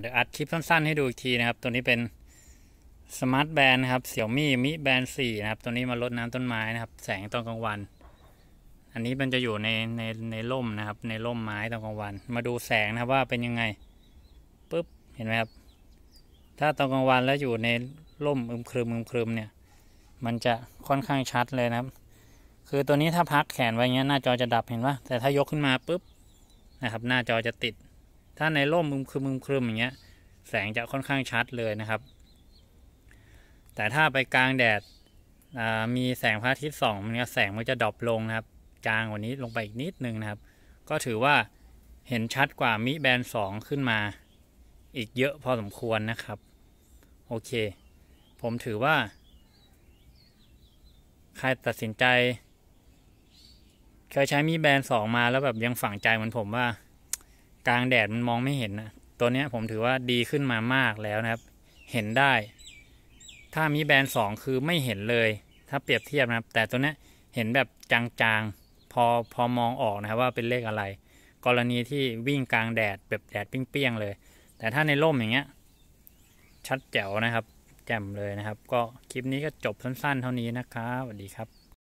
เดี๋ยวอัดคลิปสั้นๆให้ดูอีกทีนะครับ ตัวนี้เป็นสมาร์ทแบนนะครับเสี่ยวมี่มิแบนสี่นะครับ ตัวนี้มาลดน้ำต้นไม้นะครับ แสงตอนกลางวัน อันนี้มันจะอยู่ในในในร่มนะครับ ในร่มไม้ตอนกลางวัน มาดูแสงนะครับว่าเป็นยังไงปุ๊บ เห็นไหมครับ ถ้าตอนกลางวันแล้วอยู่ในร่มอึมครึมอึมครึมเนี่ย มันจะค่อนข้างชัดเลยนะครับ คือตัวนี้ถ้าพักแขนไว้เงี้ยหน้าจอจะดับเห็นปะแต่ถ้ายกขึ้นมาปุ๊บนะครับ หน้าจอจะติดถ้าในร่มมึมครึมมึมครึมอย่างเงี้ยแสงจะค่อนข้างชัดเลยนะครับ แต่ถ้าไปกลางแดดมีแสงพระอาทิตย์ส่องมันก็แสงมันจะดรอปลงนะครับจางกว่านี้ลงไปอีกนิดนึงนะครับ ก็ถือว่าเห็นชัดกว่ามิแบนสองขึ้นมา อีกเยอะพอสมควรนะครับ โอเค ผมถือว่า ใครตัดสินใจ เคยใช้มีแบนสองมาแล้วแบบยังฝังใจเหมือนผมว่ากลางแดดมันมองไม่เห็นนะ ตัวนี้ผมถือว่าดีขึ้นมามากแล้วนะครับ เห็นได้ ถ้ามีแบรนด์2คือไม่เห็นเลย ถ้าเปรียบเทียบนะครับ แต่ตัวนี้เห็นแบบจางๆพอพอมองออกนะครับว่าเป็นเลขอะไร กรณีที่วิ่งกลางแดดแบบแดดเปี้ยงๆเลย แต่ถ้าในร่ม อย่างเงี้ยชัดแจ๋วนะครับ แจ่มเลยนะครับ ก็คลิปนี้ก็จบสั้นๆเท่านี้นะครับสวัสดีครับ